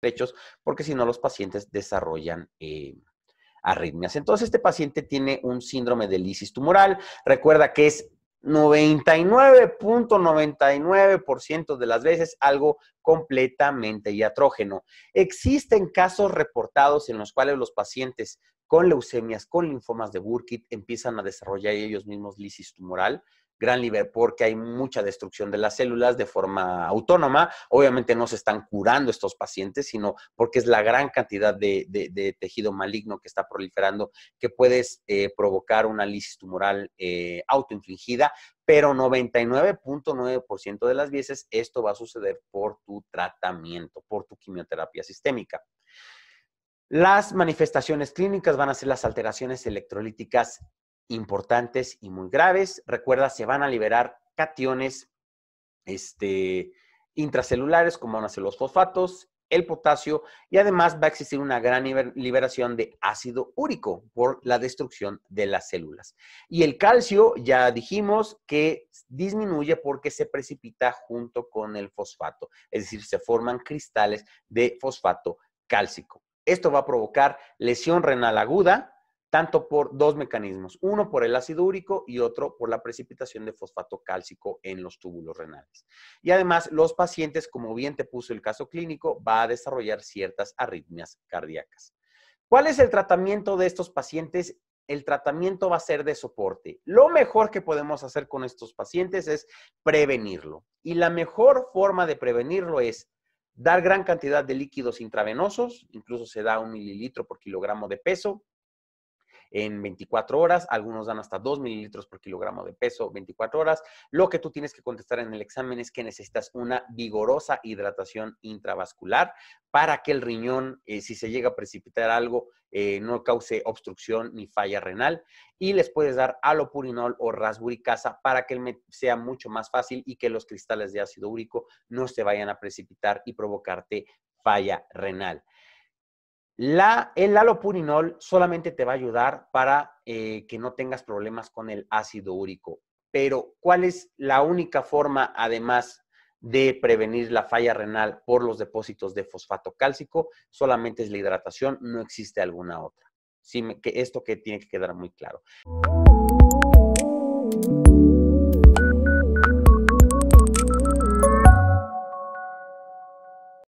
derechos, porque si no los pacientes desarrollan eh, arritmias. Entonces, este paciente tiene un síndrome de lisis tumoral. Recuerda que es 99.99% de las veces algo completamente iatrógeno. Existen casos reportados en los cuales los pacientes con leucemias, con linfomas de Burkitt, empiezan a desarrollar ellos mismos lisis tumoral gran liver porque hay mucha destrucción de las células de forma autónoma. Obviamente no se están curando estos pacientes, sino porque es la gran cantidad de, tejido maligno que está proliferando que puedes eh, provocar una lisis tumoral eh, autoinfligida, pero 99.9% de las veces esto va a suceder por tu tratamiento, por tu quimioterapia sistémica. Las manifestaciones clínicas van a ser las alteraciones electrolíticas importantes y muy graves. Recuerda, se van a liberar cationes este, intracelulares como van a ser los fosfatos, el potasio y además va a existir una gran liberación de ácido úrico por la destrucción de las células. Y el calcio, ya dijimos que disminuye porque se precipita junto con el fosfato, es decir, se forman cristales de fosfato cálcico. Esto va a provocar lesión renal aguda, tanto por dos mecanismos, uno por el ácido úrico y otro por la precipitación de fosfato cálcico en los túbulos renales. Y además, los pacientes, como bien te puso el caso clínico, va a desarrollar ciertas arritmias cardíacas. ¿Cuál es el tratamiento de estos pacientes? El tratamiento va a ser de soporte. Lo mejor que podemos hacer con estos pacientes es prevenirlo. Y la mejor forma de prevenirlo es dar gran cantidad de líquidos intravenosos, incluso se da un mililitro por kilogramo de peso, en 24 horas, algunos dan hasta 2 mililitros por kilogramo de peso 24 horas. Lo que tú tienes que contestar en el examen es que necesitas una vigorosa hidratación intravascular para que el riñón, eh, si se llega a precipitar algo, eh, no cause obstrucción ni falla renal. Y les puedes dar alopurinol o rasburicasa para que sea mucho más fácil y que los cristales de ácido úrico no se vayan a precipitar y provocarte falla renal el alopurinol solamente te va a ayudar para eh, que no tengas problemas con el ácido úrico. Pero, ¿cuál es la única forma, además de prevenir la falla renal por los depósitos de fosfato cálcico? Solamente es la hidratación, no existe alguna otra. Sí, que esto que tiene que quedar muy claro.